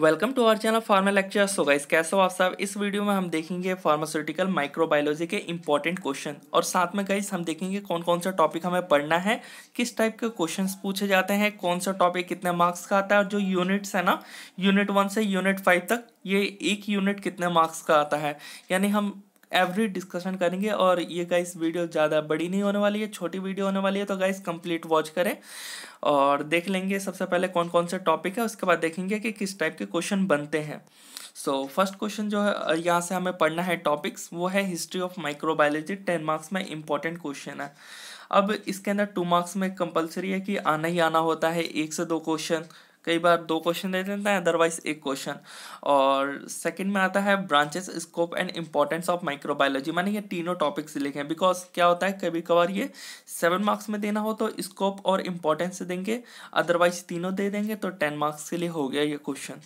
welcome to our channel pharma lecture so guys कैसे हो आप सब इस वीडियो में हम देखेंगे फार्मास्यूटिकल माइक्रोबायोलॉजी के इंपॉर्टेंट क्वेश्चन और साथ में गाइस हम देखेंगे कौन कौन सा टॉपिक हमें पढ़ना है किस टाइप के क्वेश्चंस पूछे जाते हैं कौन सा टॉपिक कितने मार्क्स का आता है और जो यूनिट्स है ना यूनिट वन से यूनिट फाइव तक ये एक यूनिट कितने मार्क्स का आता है यानी हम एवरी डिस्कशन करेंगे और ये गाइस वीडियो ज़्यादा बड़ी नहीं होने वाली है छोटी वीडियो होने वाली है तो गाइस कंप्लीट वॉच करें और देख लेंगे सबसे पहले कौन कौन से टॉपिक है उसके बाद देखेंगे कि किस टाइप के क्वेश्चन बनते हैं सो फर्स्ट क्वेश्चन जो है यहाँ से हमें पढ़ना है टॉपिक्स वो है history of microbiology ten marks में इंपॉर्टेंट क्वेश्चन है अब इसके अंदर टू मार्क्स में कंपलसरी है कि आना ही आना होता है एक से दो क्वेश्चन कई बार दो क्वेश्चन दे देते हैं अदरवाइज एक क्वेश्चन और सेकंड में आता है branches scope and importance of microbiology मैंने ये तीनों टॉपिक्स लिखे हैं बिकॉज क्या होता है कभी कभार ये सेवन मार्क्स में देना हो तो स्कोप और इम्पोर्टेंस देंगे अदरवाइज तीनों दे देंगे तो टेन मार्क्स के लिए हो गया ये क्वेश्चन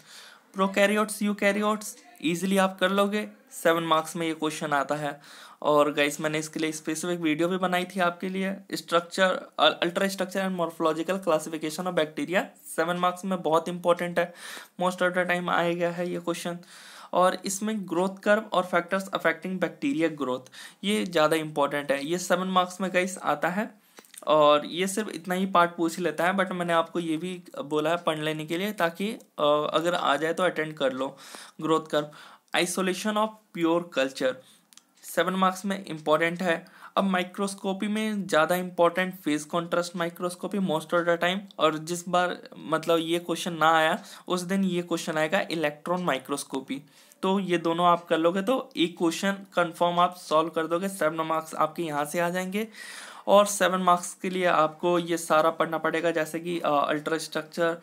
प्रोकैरियोट्स कैरियोट्स ईजिली आप कर लोगे सेवन मार्क्स में ये क्वेश्चन आता है और गाइस मैंने इसके लिए स्पेसिफिक वीडियो भी बनाई थी आपके लिए structure ultra structure and morphological classification of bacteria seven marks में बहुत इंपॉर्टेंट है मोस्ट ऑफ द टाइम आया गया है ये क्वेश्चन और इसमें ग्रोथ कर्व और फैक्टर्स अफेक्टिंग बैक्टीरिया ग्रोथ ये ज़्यादा इंपॉर्टेंट है ये सेवन मार्क्स में गाइस आता है और ये सिर्फ इतना ही पार्ट पूछ लेता है बट मैंने आपको ये भी बोला है पढ़ लेने के लिए ताकि अगर आ जाए तो अटेंड कर लो growth curve isolation of pure culture seven marks में इंपॉर्टेंट है अब माइक्रोस्कोपी में ज़्यादा important phase contrast microscopy most of the time और जिस बार मतलब ये क्वेश्चन ना आया उस दिन ये क्वेश्चन आएगा इलेक्ट्रॉन माइक्रोस्कोपी तो ये दोनों आप कर लोगे तो एक क्वेश्चन कंफर्म आप सॉल्व कर दोगे सेवन मार्क्स आपके यहाँ से आ जाएंगे और सेवन मार्क्स के लिए आपको ये सारा पढ़ना पड़ेगा जैसे कि अल्ट्रास्ट्रक्चर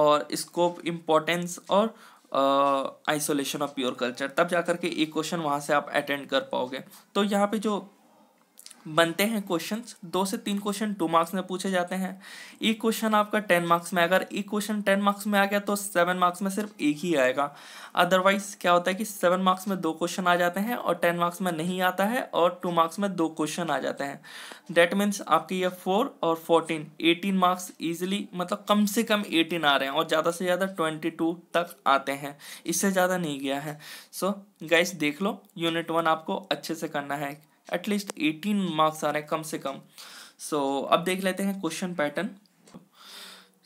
और स्कोप इम्पोर्टेंस और आइसोलेशन ऑफ प्योर कल्चर तब जा के एक क्वेश्चन वहाँ से आप अटेंड कर पाओगे तो यहाँ पे जो बनते हैं क्वेश्चंस दो से तीन क्वेश्चन टू मार्क्स में पूछे जाते हैं एक क्वेश्चन आपका टेन मार्क्स में अगर एक क्वेश्चन टेन मार्क्स में आ गया तो सेवन मार्क्स में सिर्फ एक ही आएगा अदरवाइज क्या होता है कि सेवन मार्क्स में दो क्वेश्चन आ जाते हैं और टेन मार्क्स में नहीं आता है और टू मार्क्स में दो क्वेश्चन आ जाते हैं दैट मीन्स आपके ये फोर और फोर्टीन एटीन मार्क्स ईजिली मतलब कम से कम एटीन आ रहे हैं और ज़्यादा से ज़्यादा ट्वेंटी टू तक आते हैं इससे ज़्यादा नहीं गया है सो so, गाइस देख लो यूनिट वन आपको अच्छे से करना है एटलीस्ट एटीन मार्क्स आ रहे हैं कम से कम सो so, अब देख लेते हैं क्वेश्चन पैटर्न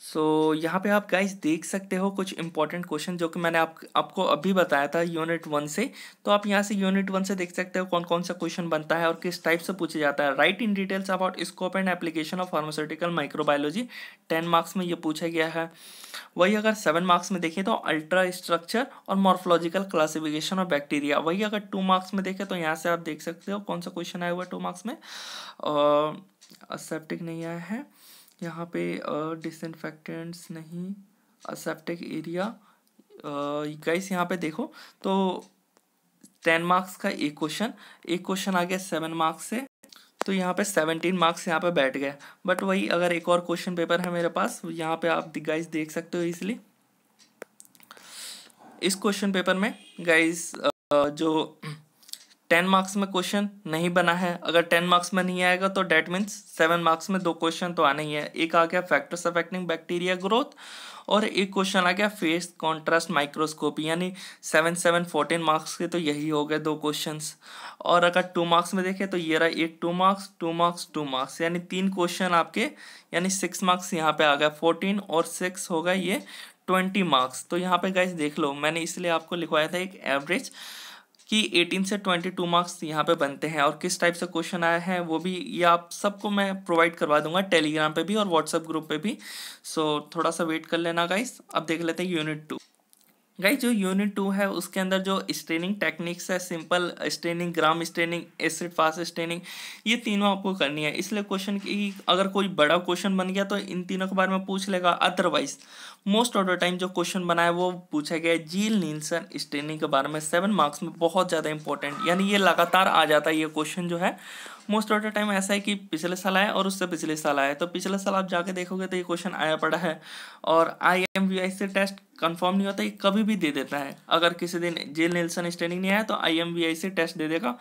सो so, यहाँ पे आप गाइस देख सकते हो कुछ इंपॉर्टेंट क्वेश्चन जो कि मैंने आप आपको अभी बताया था यूनिट वन से तो आप यहाँ से यूनिट वन से देख सकते हो कौन कौन सा क्वेश्चन बनता है और किस टाइप से पूछा जाता है write in details about scope and application of pharmaceutical microbiology ten marks में ये पूछा गया है वही अगर सेवन मार्क्स में देखें तो अल्ट्रा स्ट्रक्चर और मॉर्फोलॉजिकल क्लासिफिकेशन ऑफ बैक्टीरिया वही अगर टू मार्क्स में देखें तो यहाँ से आप देख सकते हो कौन सा क्वेश्चन आया हुआ टू मार्क्स में और सेप्टिक नहीं आया है यहाँ पे डिसइनफेक्टेंट्स नहीं असेप्टिक एरिया गाइस यहाँ पे देखो तो टेन मार्क्स का एक क्वेश्चन एक क्वेश्चन आ गया सेवन मार्क्स से तो यहाँ पे सेवनटीन मार्क्स यहाँ पे बैठ गए बट वही अगर एक और क्वेश्चन पेपर है मेरे पास यहाँ पे आप गाइस देख सकते हो इसलिए इस क्वेश्चन पेपर में गाइस जो टेन मार्क्स में क्वेश्चन नहीं बना है अगर टेन मार्क्स में नहीं आएगा तो डेट मीन्स सेवन मार्क्स में दो क्वेश्चन तो आना ही है एक आ गया फैक्टर्स अफेक्टिंग बैक्टीरिया ग्रोथ और एक क्वेश्चन आ गया फेस कॉन्ट्रास्ट माइक्रोस्कोपी यानी सेवन सेवन फोर्टीन मार्क्स के तो यही हो गए दो क्वेश्चन और अगर टू मार्क्स में देखें तो ये रहा एक two marks two marks two marks यानी तीन क्वेश्चन आपके यानी सिक्स मार्क्स यहाँ पे आ गए फोर्टीन और सिक्स हो गए ये ट्वेंटी मार्क्स तो यहाँ पे गाइज देख लो मैंने इसलिए आपको लिखवाया था एक एवरेज कि 18 से 22 मार्क्स यहाँ पे बनते हैं और किस टाइप से क्वेश्चन आया है वो भी ये आप सबको मैं प्रोवाइड करवा दूंगा टेलीग्राम पे भी और व्हाट्सएप ग्रुप पे भी सो so, थोड़ा सा वेट कर लेना गाइस अब देख लेते हैं यूनिट टू गाइस जो यूनिट टू है उसके अंदर जो स्ट्रेनिंग टेक्निक्स है simple staining gram staining acid fast staining ये तीनों आपको करनी है इसलिए क्वेश्चन की अगर कोई बड़ा क्वेश्चन बन गया तो इन तीनों के बारे में पूछ लेगा otherwise most of the time जो क्वेश्चन बना है वो पूछा गया जील नीलसन स्ट्रेनिंग के बारे में सेवन मार्क्स में बहुत ज़्यादा इंपॉर्टेंट यानी ये लगातार आ जाता है ये क्वेश्चन जो है मोस्ट ऑफ द टाइम ऐसा है कि पिछले साल आया और उससे पिछले साल आया तो पिछले साल आप जाके देखोगे तो ये क्वेश्चन आया पड़ा है और आई एम वी आई से टेस्ट कंफर्म नहीं होता ये कभी भी दे देता है अगर किसी दिन जे नेल्सन स्टैंडिंग नहीं आया तो आई एम वी आई से टेस्ट दे देगा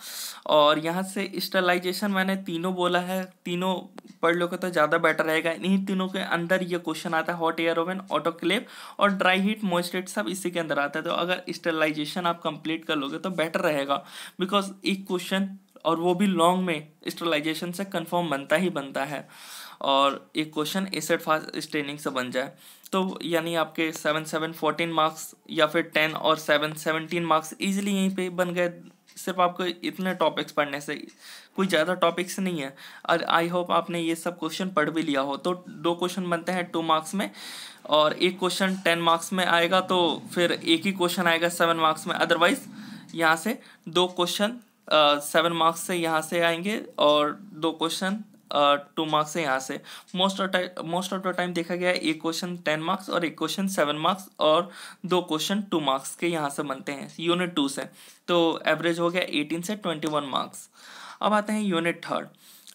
और यहाँ से स्टलाइजेशन मैंने तीनों बोला है तीनों पढ़ लो तो ज़्यादा बेटर रहेगा इन्हीं तीनों के अंदर ये क्वेश्चन आता है हॉट एयर ओवन क्लेप और ड्राई हीट मॉइस्चरेट सब इसी के अंदर आता है तो अगर स्टेलाइजेशन आप कंप्लीट कर लोगे तो बेटर रहेगा बिकॉज एक क्वेश्चन और वो भी लॉन्ग में स्टेलाइजेशन से कंफर्म बनता ही बनता है और एक क्वेश्चन एसेट फास्ट स्टेनिंग से बन जाए तो यानी आपके सेवन सेवन फोर्टीन मार्क्स या फिर टेन और सेवन सेवनटीन मार्क्स ईजिली यहीं पे बन गए सिर्फ आपको इतने टॉपिक्स पढ़ने से कोई ज़्यादा टॉपिक्स नहीं है और आई होप आपने ये सब क्वेश्चन पढ़ भी लिया हो तो दो क्वेश्चन बनते हैं टू मार्क्स में और एक क्वेश्चन टेन मार्क्स में आएगा तो फिर एक ही क्वेश्चन आएगा सेवन मार्क्स में अदरवाइज यहाँ से दो क्वेश्चन सेवन मार्क्स से यहाँ से आएंगे और दो क्वेश्चन टू मार्क्स से यहाँ से most of most of the time देखा गया है एक क्वेश्चन टेन मार्क्स और एक क्वेश्चन सेवन मार्क्स और दो क्वेश्चन टू मार्क्स के यहाँ से बनते हैं यूनिट टू से तो एवरेज हो गया एटीन से ट्वेंटी वन मार्क्स अब आते हैं यूनिट थर्ड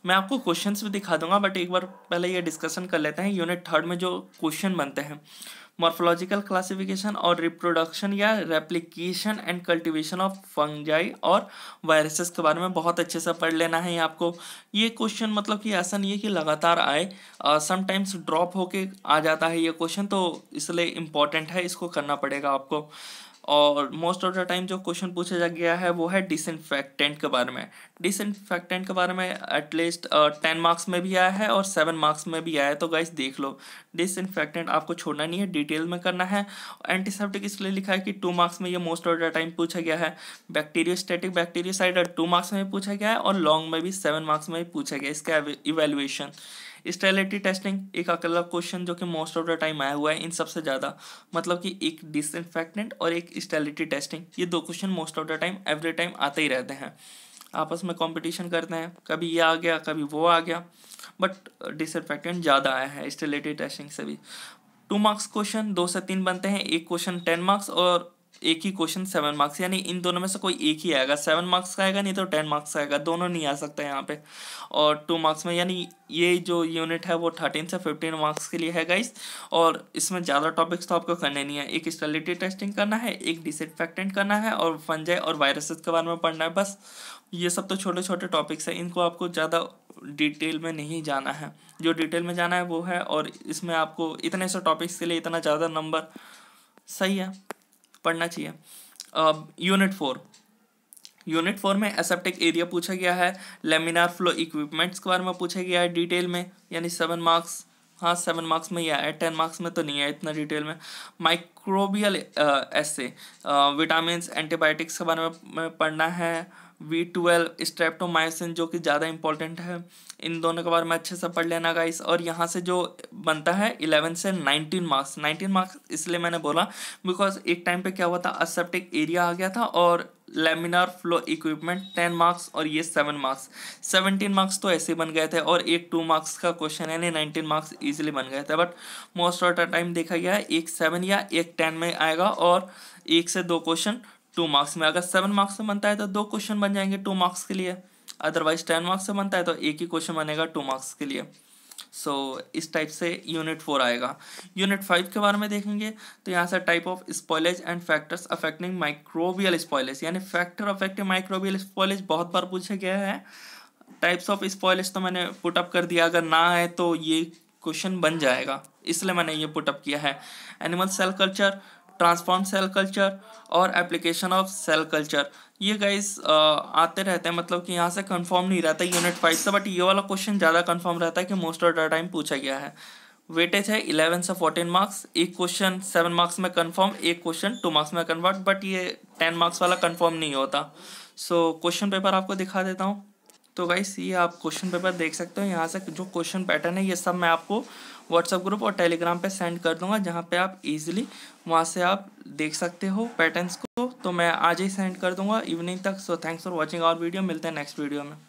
मैं आपको क्वेश्चंस भी दिखा दूंगा बट एक बार पहले ये डिस्कशन कर लेते हैं यूनिट थर्ड में जो क्वेश्चन बनते हैं मॉर्फोलॉजिकल क्लासिफिकेशन और रिप्रोडक्शन या replication and cultivation of fungi और वायरसेस के बारे में बहुत अच्छे से पढ़ लेना है आपको ये क्वेश्चन मतलब कि ऐसा नहीं है कि लगातार आए समटाइम्स ड्रॉप होके आ जाता है ये क्वेश्चन तो इसलिए इम्पॉर्टेंट है इसको करना पड़ेगा आपको और मोस्ट ऑफ द टाइम जो क्वेश्चन पूछा जा गया है वो है डिसइनफेक्टेंट के बारे में डिसइनफेक्टेंट के बारे में एटलीस्ट टेन मार्क्स में भी आया है और सेवन मार्क्स में भी आया है तो गाइस देख लो डिसइनफेक्टेंट आपको छोड़ना नहीं है डिटेल में करना है एंटीसेप्टिक इसलिए लिखा है कि टू मार्क्स में ये मोस्ट ऑफ द टाइम पूछा गया है बैक्टीरियोस्टेटिक साइड टू मार्क्स में पूछा गया है और लॉन्ग में भी सेवन मार्क्स में पूछा गया इसका इवेल्युएशन स्टेलिटी टेस्टिंग एक अकेला क्वेश्चन जो कि मोस्ट ऑफ द टाइम आया हुआ है इन सबसे ज़्यादा मतलब कि एक डिसइनफेक्टेंट और एक स्टेलिटी टेस्टिंग ये दो question most of the time every time आते ही रहते हैं आपस में कंपटीशन करते हैं कभी ये आ गया कभी वो आ गया बट डिसइनफेक्टेंट ज़्यादा आया है स्टेलिटी टेस्टिंग से भी टू मार्क्स क्वेश्चन दो से तीन बनते हैं एक क्वेश्चन टेन मार्क्स और एक ही क्वेश्चन सेवन मार्क्स यानी इन दोनों में से कोई एक ही आएगा सेवन मार्क्स का आएगा नहीं तो टेन मार्क्स का आएगा दोनों नहीं आ सकता यहाँ पे और टू मार्क्स में यानी ये जो यूनिट है वो थर्टीन से फिफ्टीन मार्क्स के लिए है गाइस और इसमें ज़्यादा टॉपिक्स तो आपको करने नहीं है एक स्टेलिटी टेस्टिंग करना है एक डिसइनफेक्टेंट करना है और फंजय और वायरसेस के बारे में पढ़ना है बस ये सब तो छोटे छोटे टॉपिक्स हैं इनको आपको ज़्यादा डिटेल में नहीं जाना है जो डिटेल में जाना है वो है और इसमें आपको इतने से टॉपिक्स के लिए इतना ज़्यादा नंबर सही है पढ़ना चाहिए यूनिट फोर यूनिट फोर में एसेप्टिक एरिया पूछा गया है लेमिनार फ्लो इक्विपमेंट्स के बारे में पूछा गया है डिटेल में यानी सेवन मार्क्स हाँ सेवन मार्क्स में या है टेन मार्क्स में तो नहीं है इतना डिटेल में माइक्रोबियल ऐसे विटामिन एंटीबायोटिक्स के बारे में पढ़ना है वी ट्वेल्व स्ट्रेप्टोमाइसिन जो कि ज़्यादा इंपॉर्टेंट है इन दोनों के बारे में अच्छे से पढ़ लेना गाइस और यहाँ से जो बनता है इलेवन से नाइनटीन मार्क्स नाइनटीन मार्क्स इसलिए मैंने बोला बिकॉज एक टाइम पे क्या हुआ था असेप्टिक एरिया आ गया था और laminar flow equipment ten marks और ये सेवन मार्क्स सेवनटीन मार्क्स तो ऐसे बन गए थे और एक टू मार्क्स का क्वेश्चन यानी नाइनटीन मार्क्स ईजिली बन गए थे but most of the time देखा गया है एक सेवन या एक टेन में आएगा और एक से दो क्वेश्चन टू मार्क्स में अगर सेवन मार्क्स में बनता है तो दो क्वेश्चन बन जाएंगे टू मार्क्स के लिए अदरवाइज टेन मार्क्स से बनता है तो एक ही क्वेश्चन बनेगा टू मार्क्स के लिए सो so, इस टाइप से यूनिट फोर आएगा यूनिट फाइव के बारे में देखेंगे तो यहाँ से type of spoilage and factors affecting microbial spoilage यानी फैक्टर अफेक्टिंग माइक्रोबियल स्पॉयलेज बहुत बार पूछा गया है टाइप्स ऑफ स्पॉयलेज तो मैंने पुटअप कर दिया अगर ना है तो ये क्वेश्चन बन जाएगा इसलिए मैंने ये पुटअप किया है animal cell culture transform cell culture और एप्लीकेशन ऑफ सेल कल्चर ये गाइस आते रहते हैं मतलब कि यहाँ से कंफर्म नहीं रहता यूनिट फाइव से बट ये वाला क्वेश्चन ज़्यादा कंफर्म रहता है कि मोस्ट ऑफ द टाइम पूछा गया है वेटेज है इलेवन से फोर्टीन मार्क्स एक क्वेश्चन सेवन मार्क्स में कंफर्म एक क्वेश्चन टू मार्क्स में कन्वर्ट बट ये टेन मार्क्स वाला कन्फर्म नहीं होता सो क्वेश्चन पेपर आपको दिखा देता हूँ तो गाइस ये आप क्वेश्चन पेपर देख सकते हो यहाँ से जो क्वेश्चन पैटर्न है ये सब मैं आपको व्हाट्सअप ग्रुप और टेलीग्राम पे सेंड कर दूंगा जहाँ पे आप इजीली वहाँ से आप देख सकते हो पैटर्न्स को तो मैं आज ही सेंड कर दूंगा इवनिंग तक so thanks for watching our video मिलते हैं नेक्स्ट वीडियो में